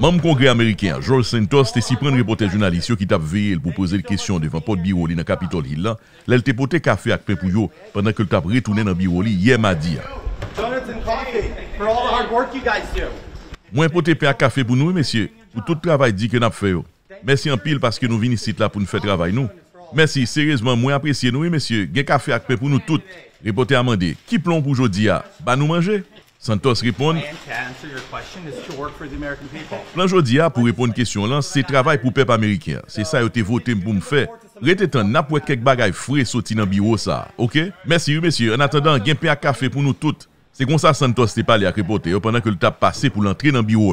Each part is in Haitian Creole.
Mam kongre Ameriken, George Santos, te si pren repote jounalisyon ki tap veye l pou poze l kesyon devan pot biroli nan Kapitol Hill la, l el te pote kafe ak pen pou yo, pendan ke l tap retounen nan biroli yem a diya. Mwen pote pen ak kafe pou nou, mesye, ou tout travay di ke nap feyo. Mersi an pil paske nou vini sit la pou nou fe travay nou. Mersi, seriezman, mwen apresye nou, mesye, gen kafe ak pen pou nou tout. Repote amande, ki plon pou jodi ya, ba nou manje? Santos reponde, plan jodi a pou reponde kesyon lan, se travay pou pep Amerikyan, se sa yo te vote m pou m fe, rete tan nap wet kek bagay fre soti nan biwo sa, ok? Mersi yu mesye, an atendan, genpe a kafe pou nou tout, se kon sa Santos te pale a repote yo pendan ke luta pase pou lantre nan biwo.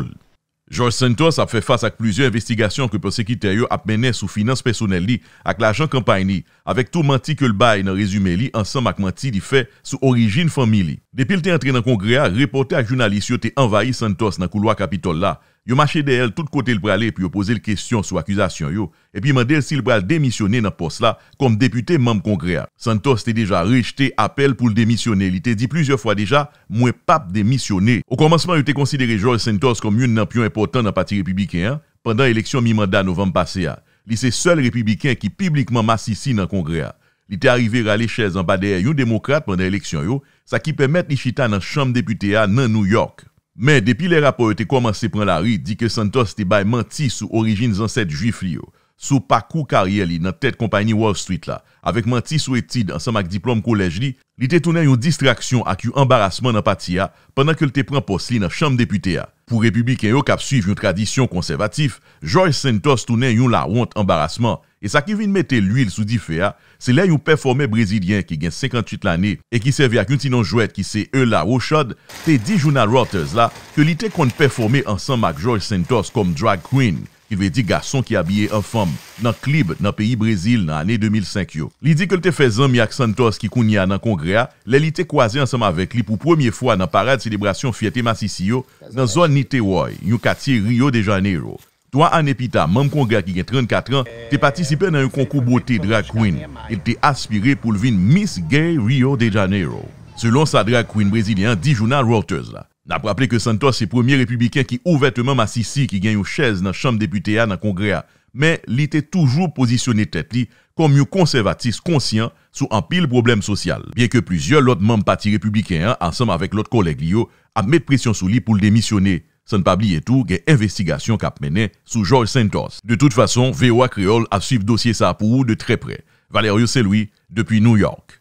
George Santos ap fè fase ak plouzyon investigasyon ke persekiter yo ap mènen sou finance personel li ak l'ajan kampay ni, avek tou manti ke l'bay nan rezume li ansam ak manti di fè sou orijin famili. Depil te antre nan kongrea, repote ak jounalist yo te envayi Santos nan kouloa kapitol la, Yo mache de el tout kote l prale epi yo pose l kestyon sou akuzasyon yo. Epi mande el si l prale demisyone nan pos la kom depute mam kongrea. Santos te deja rejte apel pou l demisyone. Li te di plizye fwa deja mwen pap demisyone. O komansman yo te konsidere George Santos kom yon nan pyon importan nan pati republiken. Pendan eleksyon mi manda novem pase ya. Li se sol republiken ki publikman masisi nan kongrea. Li te arrive rale chèz an ba deye yon demokrate pandan eleksyon yo. Sa ki pèmète li chita nan chanm depute ya nan New York. Men, depi le rapor yo te komanse pran la ri, di ke Santos te bay manti sou orijin zanset juif li yo. Sou pakou karier li nan tet kompanyi Wall Street la, avek manti sou eti dansan mak diplom kolej li, li te tonen yon distraksyon ak yon embarasman nan pati ya, penan ke l te pran pos li nan chanm depute ya. Pou republiken yo kap suiv yon tradisyon konservatif, Joyce Santos tonen yon la wont embarasman, E sa ki vin mette l'uil sou di fe a, se lè yon performe brezilyen ki gen 58 l'anè e ki serve ak yon ti non jwet ki se e la rochad, te di jounan Routers la ke li te kon performe ansam ak George Santos kom Drag Queen ki vè di gason ki abye enfam nan klib nan peyi Brezil nan anè 2005 yo. Li di ke l te fe zan mi ak Santos ki koun ya nan kongrea, lè li te kwaze ansam avek li pou premier fwa nan parade celebrasyon fieti masisi yo nan zon nite woy, yon kati Rio de Janeiro. Toan an epita, mam kongre ki gen 34 an, te patisipe nan yon konkou bote drag queen. El te aspiré pou lvin Miss Gay Rio de Janeiro. Selon sa drag queen brésilien, di jounan Reuters la. Na pou aple ke Santos se premier republiken ki ouve te mam asisi ki gen yon chèze nan chanm deputé ya nan kongre ya, men li te toujou posisyone tet li kom yon konservatis konsyen sou an pil problem sosyal. Bien ke plizye lout mam pati republiken an, ansam avèk lout kolek li yo, admet presyon sou li pou l demisyone. San pa bli etou gen investigasyon kap mene sou George Santos. De tout fason, VOA Kriol ap suiv dosye sa apou ou de tre pre. Valerio Seloui, Depuy New York.